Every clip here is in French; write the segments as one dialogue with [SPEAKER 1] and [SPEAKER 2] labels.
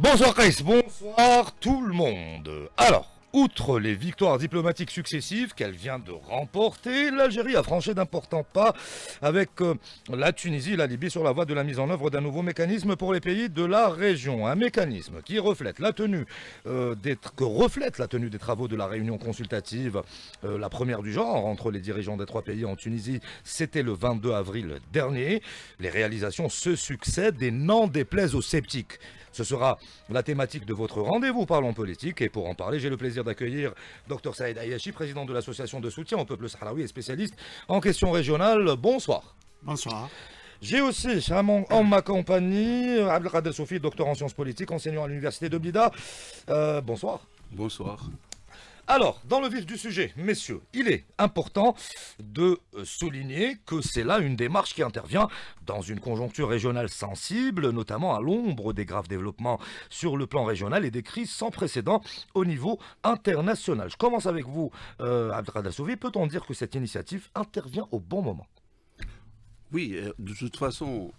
[SPEAKER 1] Bonsoir Chris, bonsoir tout le monde. Alors, outre les victoires diplomatiques successives qu'elle vient de remporter, l'Algérie a franchi d'importants pas avec euh, la Tunisie et la Libye sur la voie de la mise en œuvre d'un nouveau mécanisme pour les pays de la région. Un mécanisme qui reflète la tenue, euh, des, que reflète la tenue des travaux de la réunion consultative, euh, la première du genre entre les dirigeants des trois pays en Tunisie, c'était le 22 avril dernier. Les réalisations se succèdent et n'en déplaisent aux sceptiques. Ce sera la thématique de votre rendez-vous Parlons Politique. Et pour en parler, j'ai le plaisir d'accueillir Dr Saïd Ayashi, président de l'association de soutien au peuple sahraoui et spécialiste en questions régionales. Bonsoir. Bonsoir. J'ai aussi en ma compagnie Abdelkader Soufi, docteur en sciences politiques, enseignant à l'université de Bida. Euh, bonsoir. Bonsoir. Alors, dans le vif du sujet, messieurs, il est important de souligner que c'est là une démarche qui intervient dans une conjoncture régionale sensible, notamment à l'ombre des graves développements sur le plan régional et des crises sans précédent au niveau international. Je commence avec vous, euh, Abdradassouvi. Peut-on dire que cette initiative intervient au bon moment Oui, euh, de toute façon,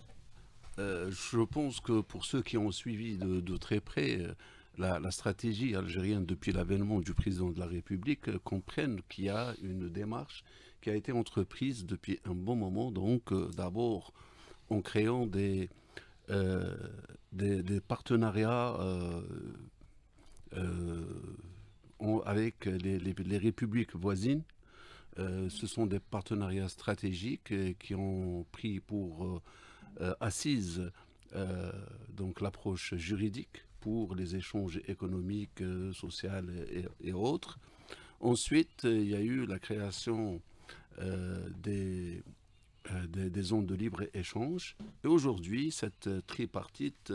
[SPEAKER 1] euh, je pense que pour ceux qui ont
[SPEAKER 2] suivi de, très près... Euh, la, stratégie algérienne depuis l'avènement du président de la République euh, comprenne qu'il y a une démarche qui a été entreprise depuis un bon moment, donc euh, d'abord en créant des, euh, partenariats avec les, les, républiques voisines. ce sont des partenariats stratégiques qui ont pris pour assise donc l'approche juridique pour les échanges économiques, euh, sociaux et, autres. Ensuite, euh, il y a eu la création euh, des, des, des, zones de libre-échange. Et aujourd'hui, cette tripartite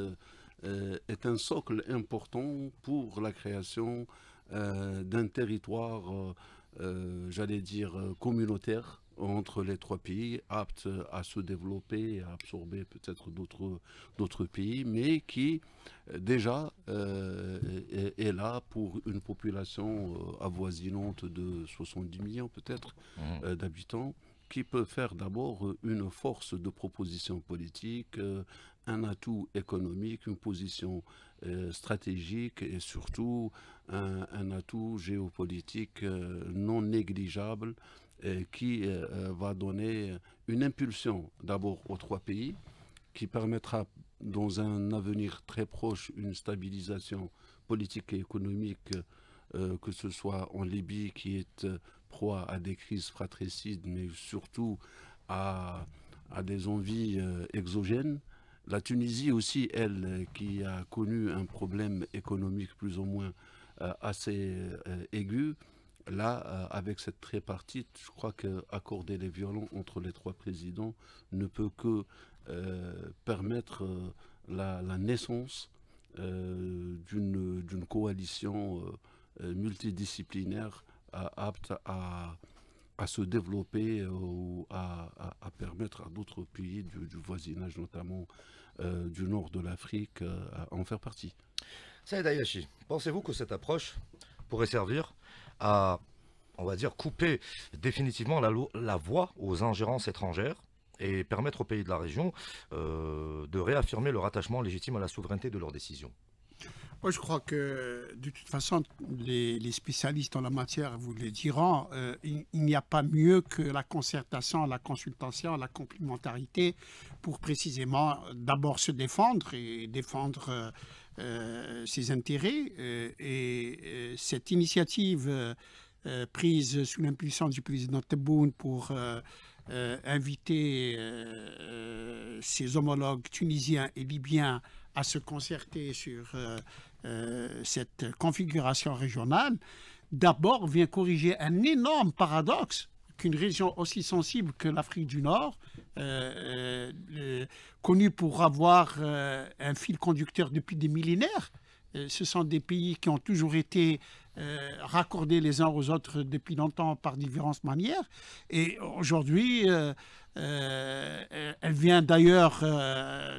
[SPEAKER 2] est un socle important pour la création d'un territoire, j'allais dire, communautaire entre les trois pays, aptes à se développer et à absorber peut-être d'autres pays, mais qui euh, déjà euh, est, là pour une population euh, avoisinante de 70 millions peut-être mmh. d'habitants, qui peut faire d'abord une force de proposition politique, un atout économique, une position stratégique et surtout un, atout géopolitique non négligeable euh, qui euh, euh, va donner une impulsion d'abord aux trois pays, qui permettra dans un avenir très proche une stabilisation politique et économique, que ce soit en Libye qui est proie à des crises fratricides, mais surtout à, des envies exogènes. La Tunisie aussi, elle, qui a connu un problème économique plus ou moins assez aigu, là, euh, avec cette tripartite, je crois qu'accorder les violons entre les trois présidents ne peut que euh, permettre euh, la, naissance d'une coalition multidisciplinaire apte à, se développer ou à, permettre à d'autres pays du, voisinage, notamment du nord de l'Afrique, à
[SPEAKER 1] en faire partie. Saïd Ayashi, pensez-vous que cette approche pourrait servir à, on va dire, couper définitivement la, la voie aux ingérences étrangères et permettre aux pays de la région euh, de réaffirmer leur attachement légitime à la souveraineté de leurs décisions.
[SPEAKER 3] Moi, je crois que, de toute façon, les, spécialistes en la matière vous le diront, euh, il, n'y a pas mieux que la concertation, la consultation, la complémentarité pour précisément d'abord se défendre et défendre euh, euh, ses intérêts euh, et euh, cette initiative prise sous l'impulsion du président Tebboune pour inviter ses homologues tunisiens et libyens à se concerter sur cette configuration régionale, d'abord vient corriger un énorme paradoxe qu'une région aussi sensible que l'Afrique du Nord, euh, euh, euh, connue pour avoir un fil conducteur depuis des millénaires, ce sont des pays qui ont toujours été raccordés les uns aux autres depuis longtemps par différentes manières. Et aujourd'hui, elle vient d'ailleurs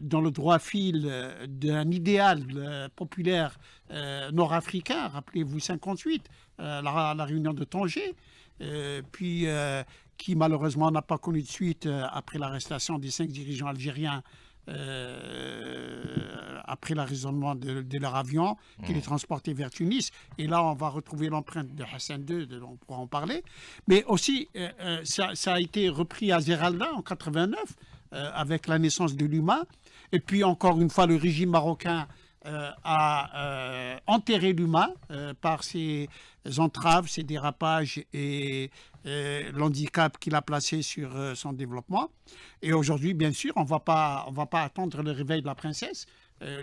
[SPEAKER 3] dans le droit fil d'un idéal populaire nord-africain, rappelez-vous 58, la, la réunion de Tanger. Euh, puis euh, qui malheureusement n'a pas connu de suite euh, après l'arrestation des cinq dirigeants algériens après l'arraisonnement de, de, leur avion, qui mm. les transportait vers Tunis. Et là, on va retrouver l'empreinte de Hassan II, de, on pourra en parler. Mais aussi, ça, a été repris à Zeralda en 89, avec la naissance de l'UMA. Et puis, encore une fois, le régime marocain a euh, euh, enterré l'humain euh, par ses entraves, ses dérapages et, l'handicap qu'il a placé sur son développement. Et aujourd'hui, bien sûr, on ne va pas attendre le réveil de la princesse.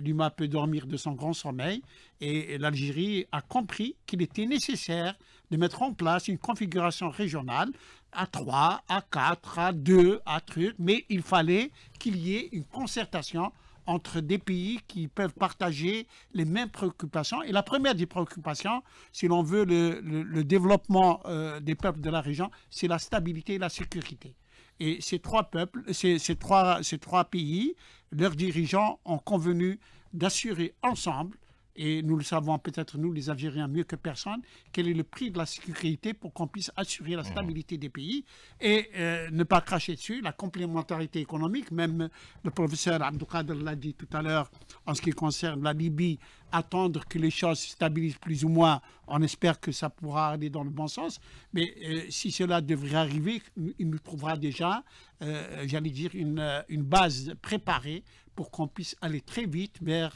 [SPEAKER 3] L'humain peut dormir de son grand sommeil et, l'Algérie a compris qu'il était nécessaire de mettre en place une configuration régionale à 3, à 4, à 2, à truc, mais il fallait qu'il y ait une concertation entre des pays qui peuvent partager les mêmes préoccupations. Et la première des préoccupations, si l'on veut le, développement euh, des peuples de la région, c'est la stabilité et la sécurité. Et ces trois peuples, ces, trois, ces trois pays, leurs dirigeants ont convenu d'assurer ensemble et nous le savons peut-être nous les Algériens mieux que personne, quel est le prix de la sécurité pour qu'on puisse assurer la mmh. stabilité des pays et euh, ne pas cracher dessus la complémentarité économique. Même le professeur Abdoukader l'a dit tout à l'heure en ce qui concerne la Libye, attendre que les choses se stabilisent plus ou moins. On espère que ça pourra aller dans le bon sens. Mais euh, si cela devrait arriver, il nous trouvera déjà, euh, j'allais dire, euh, une, base préparée pour qu'on puisse aller très vite vers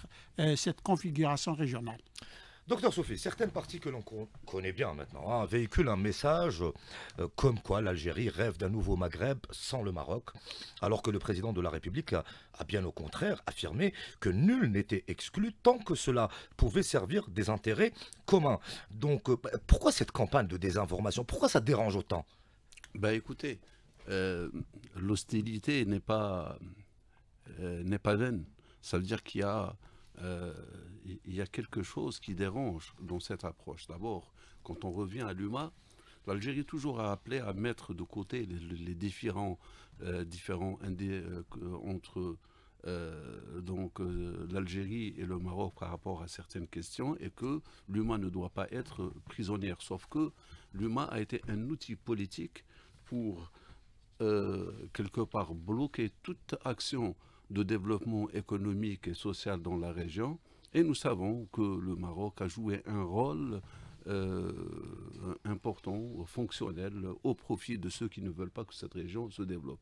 [SPEAKER 3] cette configuration régionale.
[SPEAKER 1] Docteur Sophie, certaines parties que l'on connaît bien maintenant hein, véhiculent un message euh, comme quoi l'Algérie rêve d'un nouveau Maghreb sans le Maroc, alors que le président de la République a, bien au contraire affirmé que nul n'était exclu tant que cela pouvait servir des intérêts communs. Donc euh, pourquoi cette campagne de désinformation Pourquoi ça dérange autant
[SPEAKER 2] Ben écoutez, euh, l'hostilité n'est pas, n'est pas vaine. Ça veut dire qu'il y a il y a quelque chose qui dérange dans cette approche. D'abord, quand on revient à l'UMA, l'Algérie toujours a appelé à mettre de côté les, différents, euh, différents euh, entre euh, l'Algérie et le Maroc par rapport à certaines questions et que l'UMA ne doit pas être prisonnière. Sauf que l'UMA a été un outil politique pour quelque part bloquer toute action de développement économique et social dans la région et nous savons que le Maroc a joué un rôle euh, important, fonctionnel, au profit de ceux qui ne veulent pas que cette région se développe.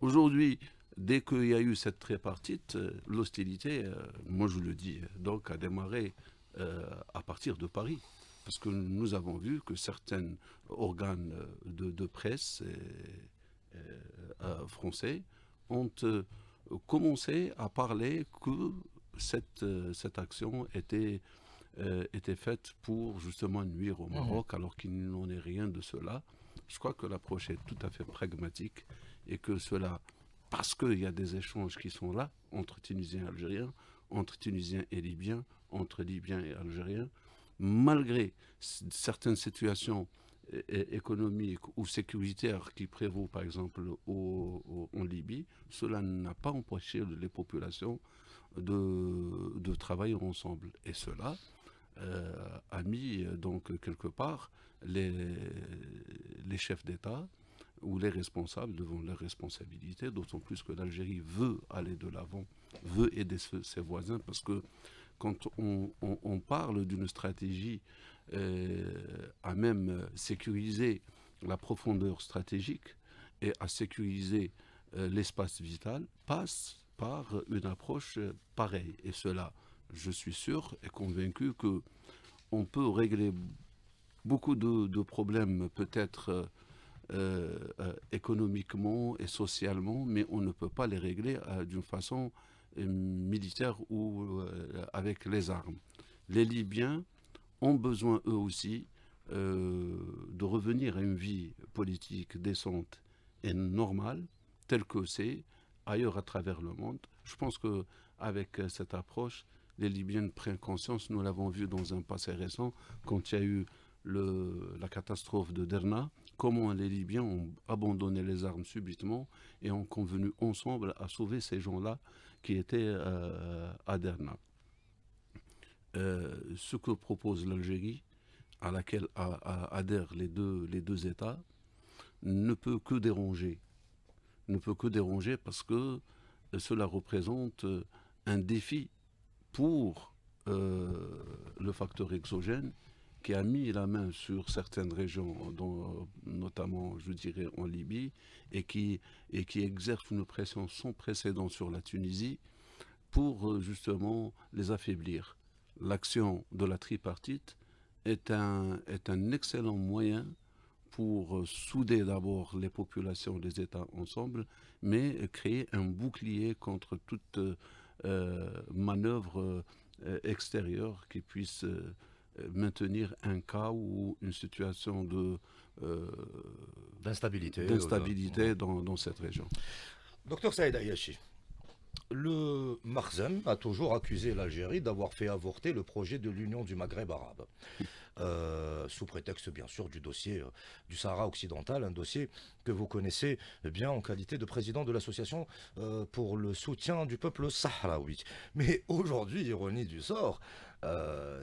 [SPEAKER 2] Aujourd'hui, dès qu'il y a eu cette tripartite, l'hostilité, euh, moi je le dis, donc a démarré euh, à partir de Paris. Parce que nous avons vu que certains organes de, presse français ont commencé à parler que cette, euh, cette action euh, était, faite pour justement nuire au Maroc, mhm. alors qu'il n'en est rien de cela. Je crois que l'approche est tout à fait pragmatique et que cela, parce qu'il y a des échanges qui sont là entre Tunisiens et Algériens, entre Tunisiens et Libyens, entre Libyens et Algériens, malgré certaines situations économiques ou sécuritaires qui prévaut par exemple en Libye, cela n'a pas empêché les populations de, travailler ensemble. Et cela euh, a mis euh, donc quelque part les, les chefs d'État ou les responsables devant leurs responsabilités, d'autant plus que l'Algérie veut aller de l'avant, veut aider ses voisins, parce que quand on, parle d'une stratégie euh, à même sécuriser la profondeur stratégique et à sécuriser l'espace vital, passe par une approche pareille. Et cela, je suis sûr et convaincu que on peut régler beaucoup de, problèmes peut-être euh, euh, économiquement et socialement, mais on ne peut pas les régler euh, d'une façon militaire ou avec les armes. Les Libyens ont besoin eux aussi de revenir à une vie politique décente et normale, telle que c'est ailleurs à travers le monde. Je pense que avec euh, cette approche, les Libyens prennent conscience, nous l'avons vu dans un passé récent, quand il y a eu le, la catastrophe de Derna, comment les Libyens ont abandonné les armes subitement et ont convenu ensemble à sauver ces gens-là qui étaient euh, à Derna. Euh, ce que propose l'Algérie, à laquelle adhèrent les deux, les deux États, ne peut que déranger ne peut que déranger parce que euh, cela représente euh, un défi pour euh, le facteur exogène qui a mis la main sur certaines régions, dont, notamment, je dirais, en Libye, et qui, et qui exerce une pression sans précédent sur la Tunisie pour justement les affaiblir. L'action de la tripartite est un, est un excellent moyen pour euh, souder d'abord les populations des États ensemble, mais créer un bouclier contre toute euh, euh, manœuvre extérieure qui puisse maintenir un cas ou une situation d'instabilité dans, cette région.
[SPEAKER 1] Docteur Saïd Ayashi, le Marzem a toujours accusé l'Algérie d'avoir fait avorter le projet de l'union du Maghreb arabe, euh, sous prétexte bien sûr du dossier euh, du Sahara occidental, un dossier que vous connaissez bien en qualité de président de l'association euh, pour le soutien du peuple sahraoui. Mais aujourd'hui, ironie du sort,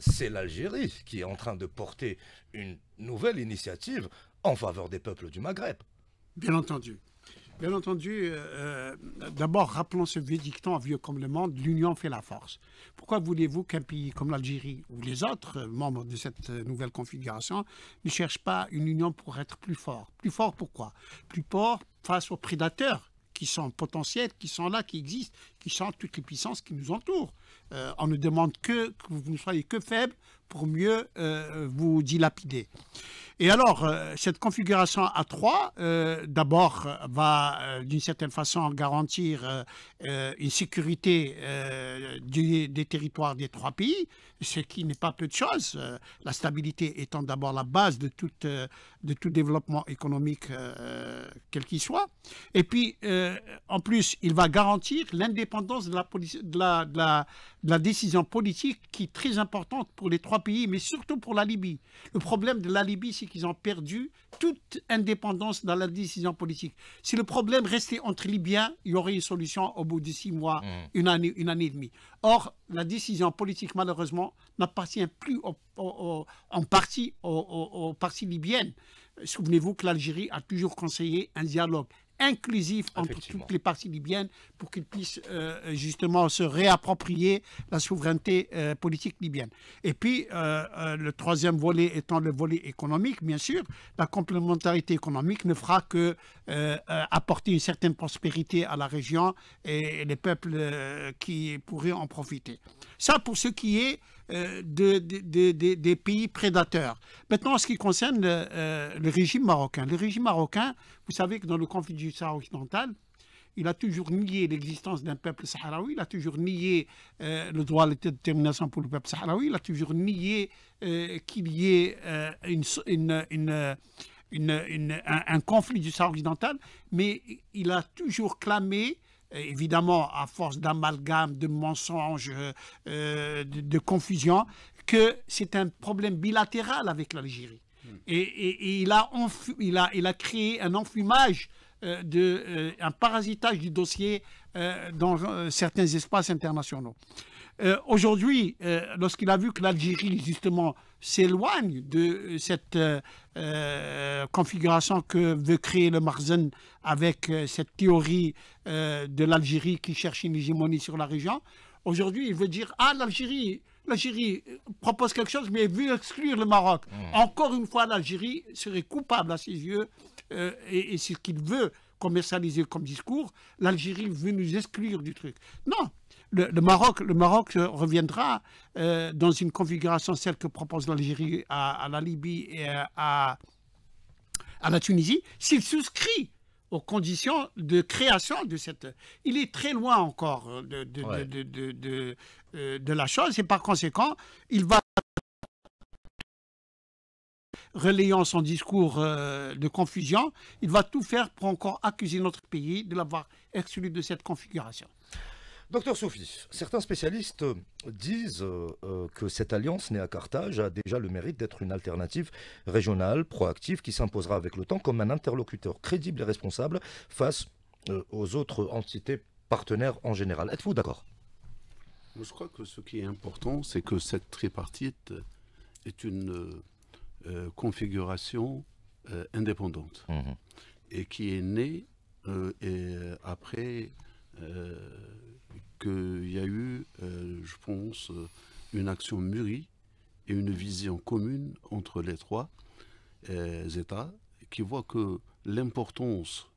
[SPEAKER 1] c'est l'Algérie qui est en train de porter une nouvelle initiative en faveur des peuples du Maghreb. Bien entendu. Bien
[SPEAKER 3] entendu, euh, euh, d'abord, rappelons ce vieux dicton vieux comme le monde, l'union fait la force. Pourquoi voulez-vous qu'un pays comme l'Algérie ou les autres euh, membres de cette nouvelle configuration ne cherchent pas une union pour être plus fort Plus fort pourquoi Plus fort face aux prédateurs qui sont potentiels, qui sont là, qui existent, qui sont toutes les puissances qui nous entourent. on ne demande que, que vous ne soyez que faibles pour mieux euh, vous dilapider. Et alors, euh, cette configuration à 3, euh, d'abord, va d'une certaine façon garantir une sécurité des territoires des trois pays, ce qui n'est pas peu de choses, la stabilité étant d'abord la base de tout, de tout développement économique, quel qu'il soit. Et puis, en plus, il va garantir l'indépendance de, de la, de la décision politique qui est très importante pour les trois pays, mais surtout pour la Libye. Le problème de la Libye, c'est qu'ils ont perdu toute indépendance dans la décision politique. Si le problème restait entre Libyens, il y aurait une solution au bout de six mois, mm. une, année, une année et demie. Or, la décision politique, malheureusement, n'appartient plus en partie aux parties libyennes. Souvenez-vous que l'Algérie a toujours conseillé un dialogue inclusif entre toutes les parties libyennes pour qu'ils puissent euh, justement se réapproprier la souveraineté euh, politique libyenne. Et puis, euh, le troisième volet étant le volet économique, bien sûr, la complémentarité économique ne fera que apporter une certaine prospérité à la région et, les peuples qui pourraient en profiter. Ça pour ce qui est des pays prédateurs. Maintenant, en ce qui concerne le régime marocain, le régime marocain, vous savez que dans le conflit du Sahara occidental, il a toujours nié l'existence d'un peuple sahraoui, il a toujours nié euh, le droit à l'autodétermination pour le peuple sahraoui, il a toujours nié euh, qu'il y ait euh, un, conflit du Sahara occidental, mais il a toujours clamé évidemment à force d'amalgame, de mensonges, de, de confusion, que c'est un problème bilatéral avec l'Algérie et, il, a il, a, il a créé un enfumage, euh, de, euh, un parasitage du dossier euh, dans certains espaces internationaux. Aujourd'hui, lorsqu'il a vu que l'Algérie, justement, s'éloigne de cette configuration que veut créer le Marzen avec cette théorie de l'Algérie qui cherche une hégémonie sur la région, aujourd'hui, il veut dire « Ah, l'Algérie !» l'Algérie euh, propose quelque chose, mais veut exclure le Maroc. Hmm. Encore une fois, l'Algérie serait coupable à ses yeux, euh, et, c'est ce qu'il veut commercialiser comme discours. L'Algérie veut nous exclure du truc. Non, le, Maroc, le Maroc euh, reviendra dans une configuration, celle que propose l'Algérie à, à, la Libye et à, à la Tunisie, s'il souscrit aux conditions de création de cette... Il est très loin encore euh, de, euh, de, la chose et par conséquent, il va relayant son discours euh, de confusion, il va tout faire pour encore accuser notre pays de l'avoir exclu de cette configuration.
[SPEAKER 1] Docteur Soufis, certains spécialistes disent euh, que cette alliance née à Carthage a déjà le mérite d'être une alternative régionale, proactive, qui s'imposera avec le temps comme un interlocuteur crédible et responsable face euh, aux autres entités partenaires en général. Êtes-vous d'accord
[SPEAKER 2] Je crois que ce qui est important, c'est que cette tripartite est une euh, configuration indépendante mmh. et qui est née après euh, qu'il y a eu, euh, je pense, euh, une action mûrie et une vision commune entre les trois États qui voient que l'importance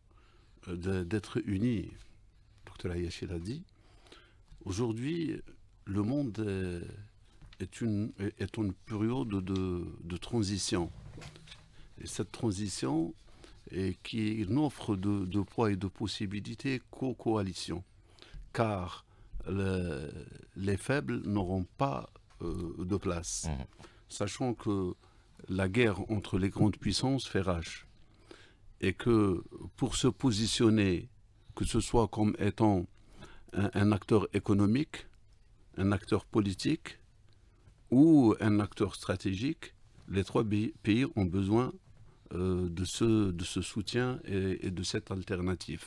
[SPEAKER 2] d'être unis, Dr Ayashi l'a dit, aujourd'hui, le monde est une, est une période de, de transition. Et cette transition, et qui n'offre de, poids et de possibilités qu'aux coalitions, car les faibles n'auront pas euh, de place, mmh. sachant que la guerre entre les grandes puissances fait rage, et que pour se positionner, que ce soit comme étant un, acteur économique, un acteur politique ou un acteur stratégique, les trois pays ont besoin euh, de, ce, de ce soutien et, de cette alternative.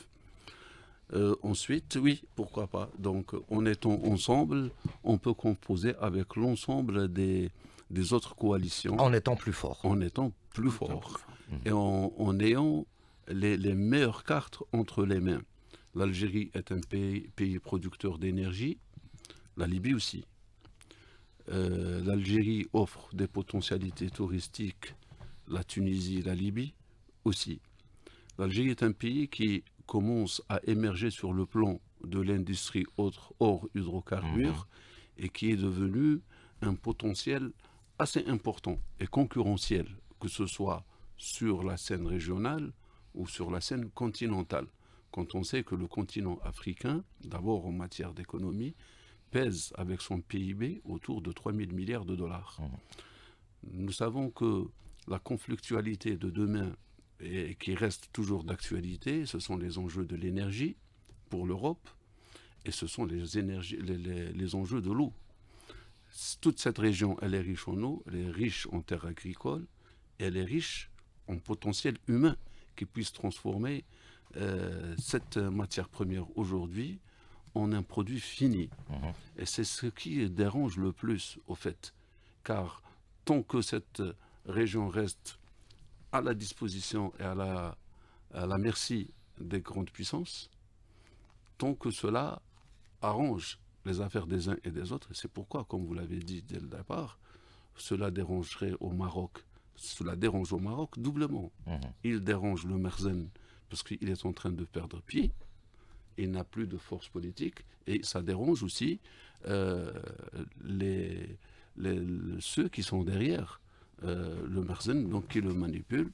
[SPEAKER 2] Euh, ensuite, oui, pourquoi pas. Donc, en étant ensemble, on peut composer avec l'ensemble des, des autres coalitions. En étant plus fort. En étant plus fort. Et en, ayant les, les, meilleures cartes entre les mains. L'Algérie est un pays, pays producteur d'énergie, la Libye aussi. Euh, L'Algérie offre des potentialités touristiques la Tunisie, la Libye aussi. L'Algérie est un pays qui commence à émerger sur le plan de l'industrie autre hors hydrocarbures mhm. et qui est devenu un potentiel assez important et concurrentiel, que ce soit sur la scène régionale ou sur la scène continentale. Quand on sait que le continent africain, d'abord en matière d'économie, pèse avec son PIB autour de 3 milliards de dollars. Mhm. Nous savons que la conflictualité de demain et qui reste toujours d'actualité, ce sont les enjeux de l'énergie pour l'Europe et ce sont les, les, enjeux de l'eau. Toute cette région, elle est riche en eau, elle est riche en terres agricoles et elle est riche en potentiel humain qui puisse transformer euh, cette matière première aujourd'hui en un produit fini. Mhm. Et c'est ce qui dérange le plus, au fait. Car tant que cette région reste à la disposition et à la, à la merci des grandes puissances, tant que cela arrange les affaires des uns et des autres. C'est pourquoi, comme vous l'avez dit dès le départ, cela dérangerait au Maroc. Cela dérange au Maroc doublement. Mhm. Il dérange le Merzen parce qu'il est en train de perdre pied. Il n'a plus de force politique et ça dérange aussi euh, les, ceux qui sont derrière euh, le Marzen, donc qui le manipule,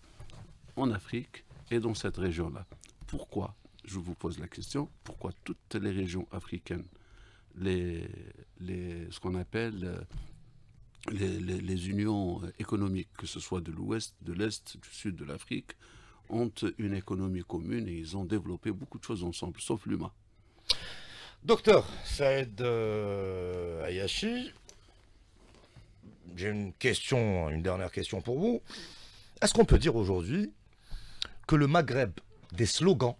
[SPEAKER 2] en Afrique et dans cette région-là. Pourquoi Je vous pose la question. Pourquoi toutes les régions africaines, les, les, ce qu'on appelle euh, les, unions économiques, que ce soit de l'ouest, de l'est, du sud de l'Afrique, ont une économie commune et ils ont développé beaucoup de choses
[SPEAKER 1] ensemble, sauf l'humain. Docteur Saïd aide euh, Ayashi, j'ai une question, une dernière question pour vous. Est-ce qu'on peut dire aujourd'hui que le Maghreb des slogans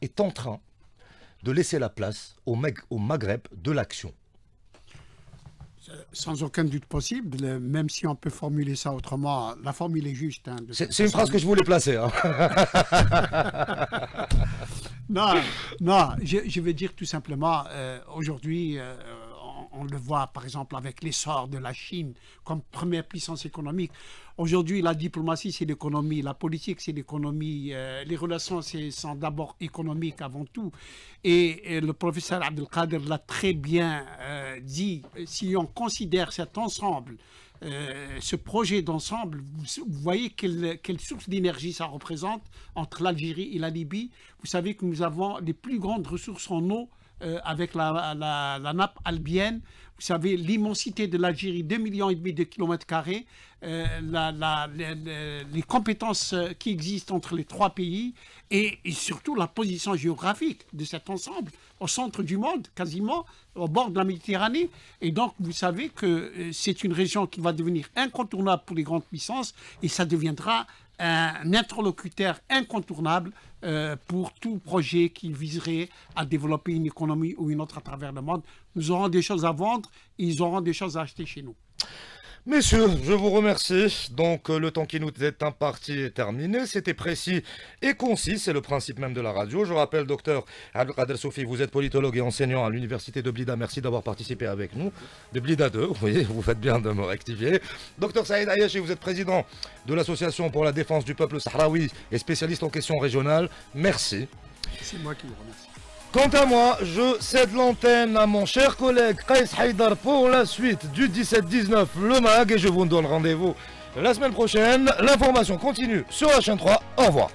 [SPEAKER 1] est en train de laisser la place au, Maghreb de l'action
[SPEAKER 3] sans aucun doute possible, même si on peut formuler ça autrement, la formule est juste. Hein,
[SPEAKER 1] c'est une phrase que je voulais placer. Hein. non,
[SPEAKER 3] je, veux dire tout simplement, euh, aujourd'hui, euh, on le voit par exemple avec l'essor de la Chine comme première puissance économique. Aujourd'hui, la diplomatie, c'est l'économie, la politique, c'est l'économie, euh, les relations, c'est sont d'abord économiques avant tout. Et, le professeur Abdelkader l'a très bien euh, dit, si on considère cet ensemble, euh, ce projet d'ensemble, vous, voyez quelle, quelle source d'énergie ça représente entre l'Algérie et la Libye. Vous savez que nous avons les plus grandes ressources en eau euh, avec la, nappe albienne. Vous savez, l'immensité de l'Algérie, 2,5 millions et demi de kilomètres carrés, euh, les, compétences euh, qui existent entre les trois pays et, surtout la position géographique de cet ensemble, au centre du monde, quasiment, au bord de la Méditerranée. Et donc, vous savez que c'est une région qui va devenir incontournable pour les grandes puissances et ça deviendra un interlocuteur incontournable euh, pour tout projet qui viserait à développer une économie ou une autre à travers le monde. Nous aurons des choses à vendre, ils auront des choses à acheter chez nous.
[SPEAKER 1] Messieurs, je vous remercie. Donc, euh, le temps qui nous est imparti est terminé. C'était précis et concis. C'est le principe même de la radio. Je rappelle, docteur Abdelkader Soufi, vous êtes politologue et enseignant à l'université de Blida. Merci d'avoir participé avec nous. De Blida 2, oui, vous faites bien de me rectifier. Docteur Saïd Ayashi, vous êtes président de l'association pour la défense du peuple sahraoui et spécialiste en questions régionales. Merci.
[SPEAKER 3] C'est moi qui vous remercie.
[SPEAKER 1] Quant à moi, je cède l'antenne à mon cher collègue Kais Haïdar pour la suite du 17-19 Le Mag et je vous donne rendez-vous la semaine prochaine. L'information continue sur la chaîne 3. Au revoir.